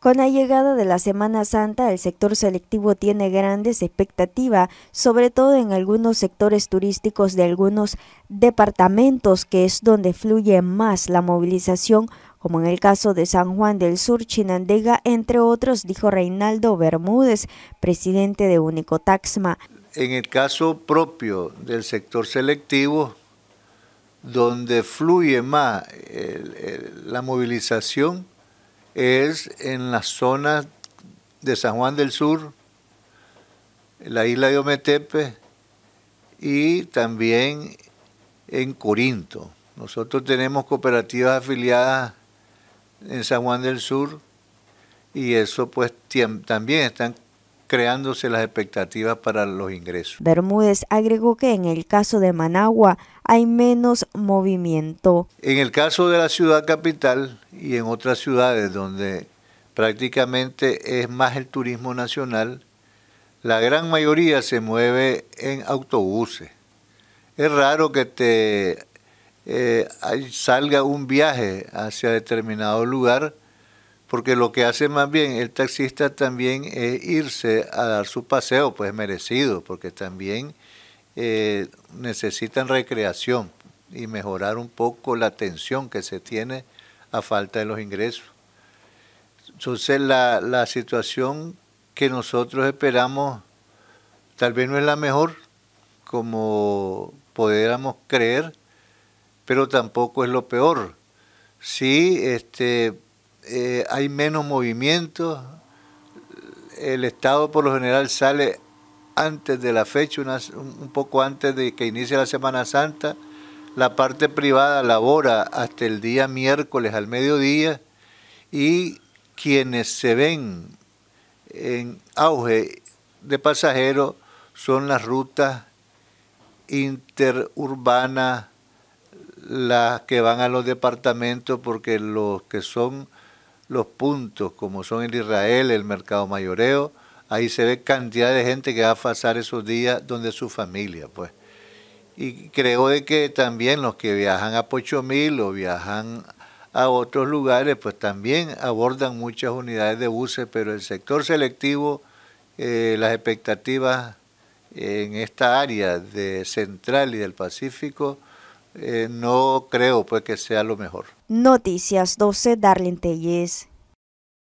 Con la llegada de la Semana Santa, el sector selectivo tiene grandes expectativas, sobre todo en algunos sectores turísticos de algunos departamentos, que es donde fluye más la movilización, como en el caso de San Juan del Sur, Chinandega, entre otros, dijo Reinaldo Bermúdez, presidente de Unicotaxma. En el caso propio del sector selectivo, donde fluye más la movilización, es en las zonas de San Juan del Sur, la isla de Ometepe y también en Corinto. Nosotros tenemos cooperativas afiliadas en San Juan del Sur y eso pues también están creándose las expectativas para los ingresos. Bermúdez agregó que en el caso de Managua hay menos movimiento. En el caso de la ciudad capital y en otras ciudades donde prácticamente es más el turismo nacional, la gran mayoría se mueve en autobuses. Es raro que te eh, salga un viaje hacia determinado lugar porque lo que hace más bien el taxista también es irse a dar su paseo, pues merecido, porque también eh, necesitan recreación y mejorar un poco la atención que se tiene a falta de los ingresos. Entonces la, la situación que nosotros esperamos tal vez no es la mejor como pudiéramos creer, pero tampoco es lo peor. Sí, este, eh, hay menos movimiento, el Estado por lo general sale antes de la fecha, un poco antes de que inicie la Semana Santa, la parte privada labora hasta el día miércoles al mediodía y quienes se ven en auge de pasajeros son las rutas interurbanas, las que van a los departamentos, porque los que son los puntos, como son el Israel, el mercado mayoreo. Ahí se ve cantidad de gente que va a pasar esos días donde su familia, pues. Y creo de que también los que viajan a Pochomil o viajan a otros lugares, pues también abordan muchas unidades de buses, pero el sector selectivo, eh, las expectativas en esta área de Central y del Pacífico eh, no creo pues que sea lo mejor. Noticias 12, Darlene Telles.